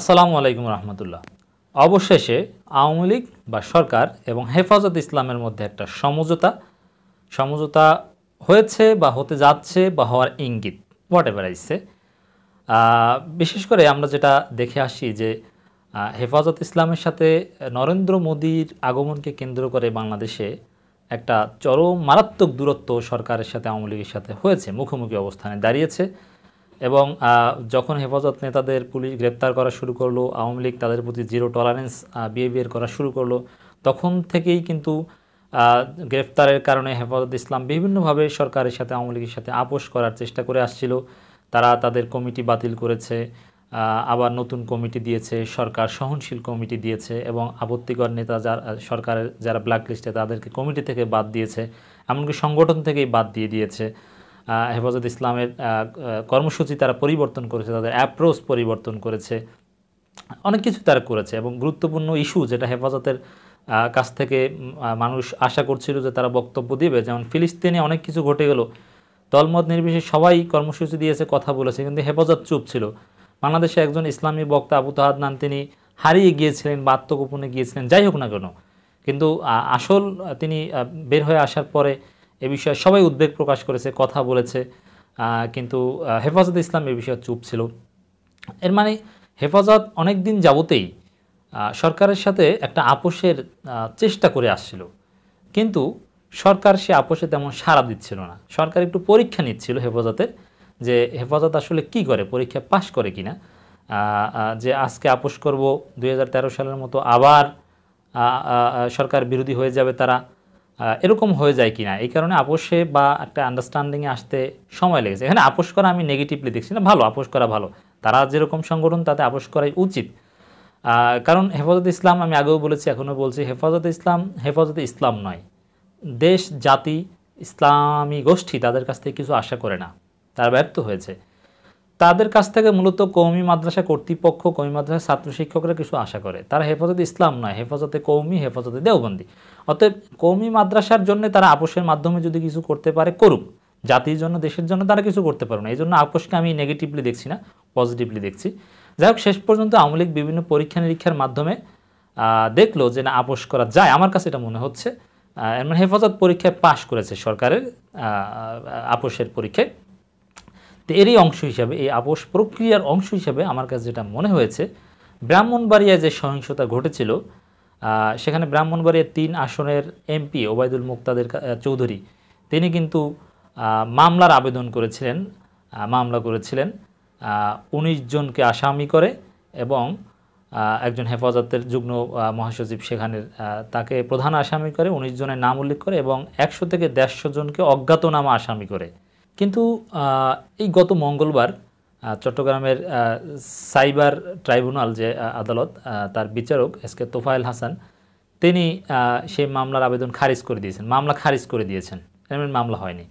আসসালামু আলাইকুম রহমতুল্লাহ অবশেষে আওয়ামী লীগ বা সরকার এবং হেফাজত ইসলামের মধ্যে একটা সমঝোতা সমঝোতা হয়েছে বা হতে যাচ্ছে বা হওয়ার ইঙ্গিত হোয়াট এভার আইসে বিশেষ করে আমরা যেটা দেখে আসি যে হেফাজত ইসলামের সাথে নরেন্দ্র মোদীর আগমনকে কেন্দ্র করে বাংলাদেশে একটা চরম মারাত্মক দূরত্ব সরকারের সাথে আওয়ামী লীগের সাথে হয়েছে মুখোমুখি অবস্থানে দাঁড়িয়েছে এবং যখন হেফাজত নেতাদের পুলিশ গ্রেপ্তার করা শুরু করলো আওয়ামী লীগ তাদের প্রতি জিরো টলারেন্স বিহেভিয়ার করা শুরু করলো তখন থেকেই কিন্তু গ্রেফতারের কারণে হেফাজত ইসলাম বিভিন্নভাবে সরকারের সাথে আওয়ামী লীগের সাথে আপোষ করার চেষ্টা করে আসছিল তারা তাদের কমিটি বাতিল করেছে আবার নতুন কমিটি দিয়েছে সরকার সহনশীল কমিটি দিয়েছে এবং আপত্তিকর নেতা যারা সরকারের যারা ব্ল্যাকলিস্টে তাদেরকে কমিটি থেকে বাদ দিয়েছে এমনকি সংগঠন থেকেই বাদ দিয়ে দিয়েছে হেফাজত ইসলামের কর্মসূচি তারা পরিবর্তন করেছে তাদের অ্যাপ্রোচ পরিবর্তন করেছে অনেক কিছু তারা করেছে এবং গুরুত্বপূর্ণ ইস্যু যেটা হেফাজতের কাছ থেকে মানুষ আশা করছিল যে তারা বক্তব্য দিবে যেমন ফিলিস্তিনে অনেক কিছু ঘটে গেল দলমত নির্বিশেষে সবাই কর্মসূচি দিয়েছে কথা বলেছে কিন্তু হেফাজত চুপ ছিল বাংলাদেশে একজন ইসলামী বক্তা আবু তাহাদনান তিনি হারিয়ে গিয়েছিলেন বা আত্মগোপনে গিয়েছিলেন যাই হোক না কেন কিন্তু আসল তিনি বের হয়ে আসার পরে এ বিষয়ে সবাই উদ্বেগ প্রকাশ করেছে কথা বলেছে কিন্তু হেফাজত ইসলাম এ বিষয়ে চুপ ছিল এর মানে হেফাজত অনেক দিন যাবতেই সরকারের সাথে একটা আপোষের চেষ্টা করে আসছিল কিন্তু সরকার সে আপোষে তেমন সাড়া দিচ্ছিল না সরকার একটু পরীক্ষা নিচ্ছিল হেফাজতের যে হেফাজত আসলে কি করে পরীক্ষা পাশ করে কিনা যে আজকে আপোষ করব দুই সালের মতো আবার সরকার বিরোধী হয়ে যাবে তারা এরকম হয়ে যায় কি না এই কারণে আপোষে বা একটা আন্ডারস্ট্যান্ডিংয়ে আসতে সময় লেগেছে এখানে আপোষ করা আমি নেগেটিভলি দেখছি না ভালো আপোষ করা ভালো তারা যেরকম সংগঠন তাতে আপোষ করাই উচিত কারণ হেফাজত ইসলাম আমি আগেও বলেছি এখনও বলছি হেফাজত ইসলাম হেফাজতে ইসলাম নয় দেশ জাতি ইসলামী গোষ্ঠী তাদের কাছ থেকে কিছু আশা করে না তারা ব্যর্থ হয়েছে তাদের কাছ থেকে মূলত কৌমি মাদ্রাসা কর্তৃপক্ষ কৌমি মাদ্রাসার ছাত্র শিক্ষকরা কিছু আশা করে তারা হেফাজতে ইসলাম নয় হেফাজতে কৌমি হেফাজতে দেওবন্দি অতএব কৌমি মাদ্রাসার জন্য তারা আপোষের মাধ্যমে যদি কিছু করতে পারে করুক জাতির জন্য দেশের জন্য তারা কিছু করতে পারবে না এই জন্য আপোষকে আমি নেগেটিভলি দেখছি না পজিটিভলি দেখছি যাই হোক শেষ পর্যন্ত আওয়ামী বিভিন্ন পরীক্ষা নিরীক্ষার মাধ্যমে দেখলো যে না আপোষ করা যায় আমার কাছে এটা মনে হচ্ছে মানে হেফাজত পরীক্ষায় পাশ করেছে সরকারের আপোষের পরীক্ষায় তো এরই অংশ হিসাবে এই আপোষ প্রক্রিয়ার অংশ হিসাবে আমার কাছে যেটা মনে হয়েছে ব্রাহ্মণবাড়িয়ায় যে সহিংসতা ঘটেছিল সেখানে ব্রাহ্মণবাড়িয়ার তিন আসনের এমপি ওবায়দুল মুক্তাদের চৌধুরী তিনি কিন্তু মামলার আবেদন করেছিলেন মামলা করেছিলেন উনিশ জনকে আসামি করে এবং একজন হেফাজতের যুগ্ম মহাসচিব সেখানের তাকে প্রধান আসামি করে উনিশ জনের নাম উল্লেখ করে এবং একশো থেকে দেড়শো জনকে অজ্ঞাতনামা আসামি করে কিন্তু এই গত মঙ্গলবার চট্টগ্রামের সাইবার ট্রাইব্যুনাল যে আদালত তার বিচারক এস কে তোফায়েল হাসান তিনি সেই মামলার আবেদন খারিজ করে দিয়েছেন মামলা খারিজ করে দিয়েছেন এমন মানে মামলা হয়নি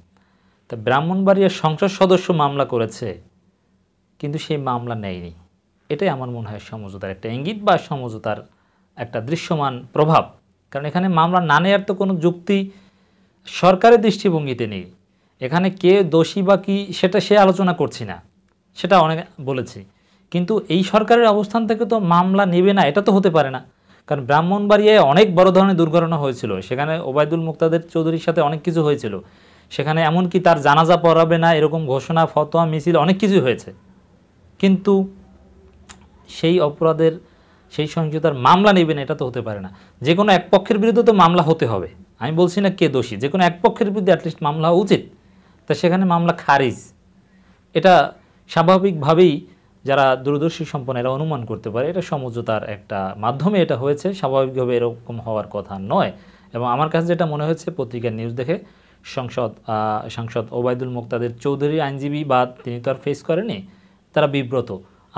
তা ব্রাহ্মণবাড়িয়ার সংসদ সদস্য মামলা করেছে কিন্তু সেই মামলা নেয়নি এটাই আমার মনে হয় সমঝোতার একটা ইঙ্গিত বা সমঝোতার একটা দৃশ্যমান প্রভাব কারণ এখানে মামলা না নেওয়ার তো কোনো যুক্তি সরকারের দৃষ্টিভঙ্গিতে নেই এখানে কে দোষী বা কী সেটা সে আলোচনা করছি না সেটা অনেক বলেছি কিন্তু এই সরকারের অবস্থান থেকে তো মামলা নেবে না এটা তো হতে পারে না কারণ ব্রাহ্মণবাড়িয়ায় অনেক বড় ধরনের দুর্ঘটনা হয়েছিল সেখানে ওবায়দুল মুক্তাদের চৌধুরীর সাথে অনেক কিছু হয়েছিল সেখানে এমনকি তার জানাজা পড়াবে না এরকম ঘোষণা ফতোয়া মিছিল অনেক কিছু হয়েছে কিন্তু সেই অপরাধের সেই সহিংসতার মামলা নেবে না এটা তো হতে পারে না যে কোনো এক পক্ষের বিরুদ্ধে তো মামলা হতে হবে আমি বলছি না কে দোষী যে কোনো এক পক্ষের বিরুদ্ধে অ্যাটলিস্ট মামলা উচিত তা সেখানে মামলা খারিজ এটা স্বাভাবিকভাবেই যারা দূরদর্শী সম্পন্ন এরা অনুমান করতে পারে এটা সমঝোতার একটা মাধ্যমে এটা হয়েছে স্বাভাবিকভাবে এরকম হওয়ার কথা নয় এবং আমার কাছে যেটা মনে হয়েছে পত্রিকার নিউজ দেখে সংসদ সাংসদ ওবায়দুল মুক্তাদের চৌধুরী আইনজীবী বা তিনি তো আর ফেস করেনি তারা বিব্রত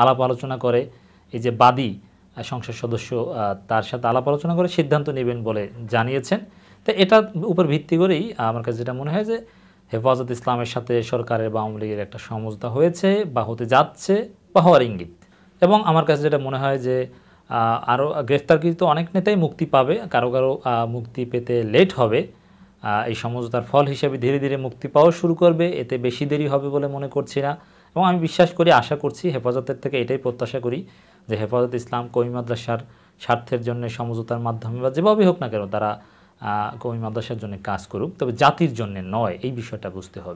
আলাপ আলোচনা করে এই যে বাদী সংসদ সদস্য তার সাথে আলাপ আলোচনা করে সিদ্ধান্ত নেবেন বলে জানিয়েছেন তো এটার উপর ভিত্তি করেই আমার কাছে যেটা মনে হয় যে হেফাজত ইসলামের সাথে সরকারের বা আওয়ামী লীগের একটা সমঝোতা হয়েছে বা হতে যাচ্ছে বা হওয়ার ইঙ্গিত এবং আমার কাছে যেটা মনে হয় যে আরও গ্রেফতারকৃত অনেক নেতাই মুক্তি পাবে কারো কারো মুক্তি পেতে লেট হবে এই সমঝোতার ফল হিসেবে ধীরে ধীরে মুক্তি পাওয়া শুরু করবে এতে বেশি দেরি হবে বলে মনে করছি না এবং আমি বিশ্বাস করি আশা করছি হেফাজতের থেকে এটাই প্রত্যাশা করি যে হেফাজত ইসলাম কই মাদ্রাসার স্বার্থের জন্য সমঝোতার মাধ্যমে বা যেভাবেই হোক না কেন তারা কমি মাদ্রাসার জন্য কাজ করুক তবে জাতির জন্য নয় এই বিষয়টা বুঝতে হবে